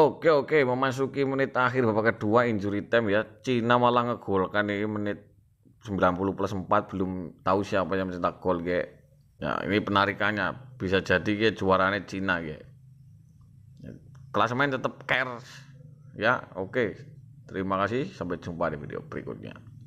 Oke oke memasuki menit akhir babak kedua injury time ya. Cina malah ngegol kan ini menit 90 plus 4 belum tahu siapa yang mencetak gol ya. Ya ini penarikannya bisa jadi ya juaranya Cina kelas main tetap care ya. Oke. Terima kasih sampai jumpa di video berikutnya.